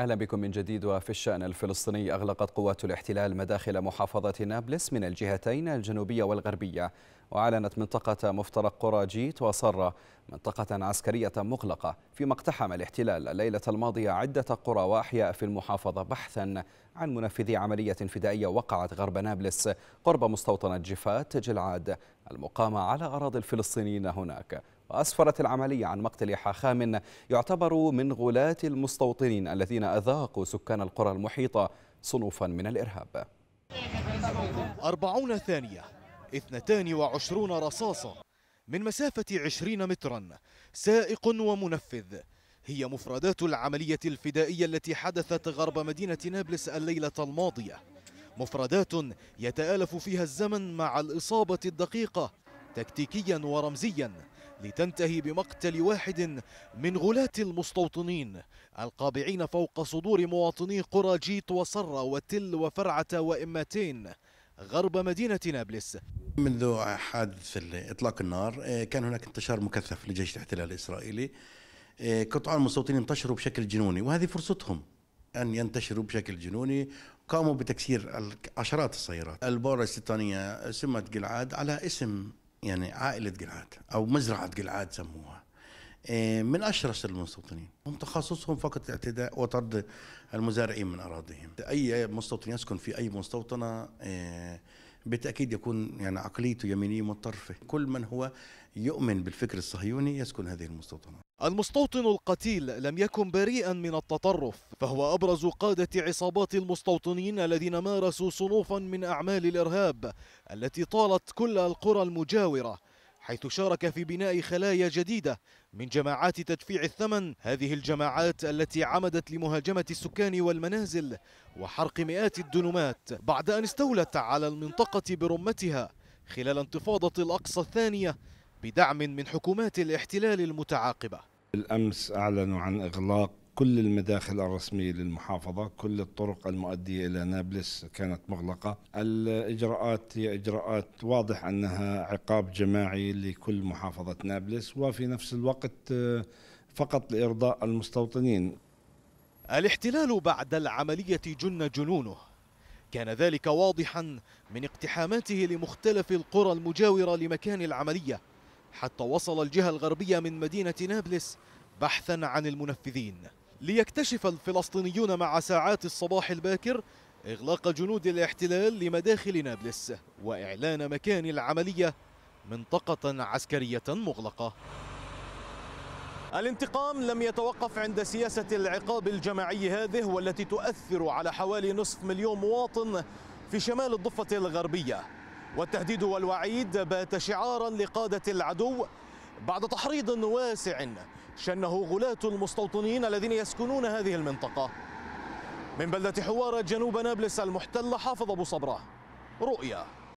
أهلا بكم من جديد وفي الشأن الفلسطيني أغلقت قوات الاحتلال مداخل محافظة نابلس من الجهتين الجنوبية والغربية وأعلنت منطقة مفترق قرى جيت وصرة منطقة عسكرية مغلقة فيما اقتحم الاحتلال الليلة الماضية عدة قرى وأحياء في المحافظة بحثا عن منفذي عملية فدائية وقعت غرب نابلس قرب مستوطنة جفات جلعاد المقامة على أراضي الفلسطينيين هناك وأسفرت العملية عن مقتل حاخام يعتبر من غلاة المستوطنين الذين أذاقوا سكان القرى المحيطة صنوفا من الإرهاب أربعون ثانية اثنتان وعشرون رصاصة من مسافة عشرين مترا سائق ومنفذ هي مفردات العملية الفدائية التي حدثت غرب مدينة نابلس الليلة الماضية مفردات يتآلف فيها الزمن مع الإصابة الدقيقة تكتيكيا ورمزيا لتنتهي بمقتل واحد من غلاة المستوطنين القابعين فوق صدور مواطني قرى جيت وصرة وتل وفرعة وإماتين غرب مدينة نابلس منذ حادث إطلاق النار آه، كان هناك انتشار مكثف لجيش الاحتلال الإسرائيلي آه، قطاع المستوطنين انتشروا بشكل جنوني وهذه فرصتهم أن ينتشروا بشكل جنوني قاموا بتكسير عشرات السيارات البورة السيطانية سمت قلعاد على اسم يعني عائلة قلعاد أو مزرعة قلعاد سموها إيه، من أشرس المستوطنين هم تخصصهم فقط الاعتداء وطرد المزارعين من أراضيهم أي مستوطن يسكن في أي مستوطنة إيه، بالتاكيد يكون يعني عقليته يمينيه متطرفه، كل من هو يؤمن بالفكر الصهيوني يسكن هذه المستوطنات. المستوطن القتيل لم يكن بريئا من التطرف فهو أبرز قادة عصابات المستوطنين الذين مارسوا صنوفا من أعمال الإرهاب التي طالت كل القرى المجاورة حيث شارك في بناء خلايا جديدة من جماعات تدفيع الثمن هذه الجماعات التي عمدت لمهاجمة السكان والمنازل وحرق مئات الدنومات بعد أن استولت على المنطقة برمتها خلال انتفاضة الأقصى الثانية بدعم من حكومات الاحتلال المتعاقبة بالأمس أعلنوا عن إغلاق كل المداخل الرسمية للمحافظة كل الطرق المؤدية إلى نابلس كانت مغلقة الإجراءات هي إجراءات واضح أنها عقاب جماعي لكل محافظة نابلس وفي نفس الوقت آه، فقط لإرضاء المستوطنين الاحتلال بعد العملية جن جنونه كان ذلك واضحا من اقتحاماته لمختلف القرى المجاورة لمكان العملية حتى وصل الجهة الغربية من مدينة نابلس بحثا عن المنفذين ليكتشف الفلسطينيون مع ساعات الصباح الباكر إغلاق جنود الاحتلال لمداخل نابلس وإعلان مكان العملية منطقة عسكرية مغلقة الانتقام لم يتوقف عند سياسة العقاب الجماعي هذه والتي تؤثر على حوالي نصف مليون مواطن في شمال الضفة الغربية والتهديد والوعيد بات شعارا لقادة العدو بعد تحريض واسع شنه غلاة المستوطنين الذين يسكنون هذه المنطقة من بلدة حوارة جنوب نابلس المحتلة حافظ أبو صبرة رؤيا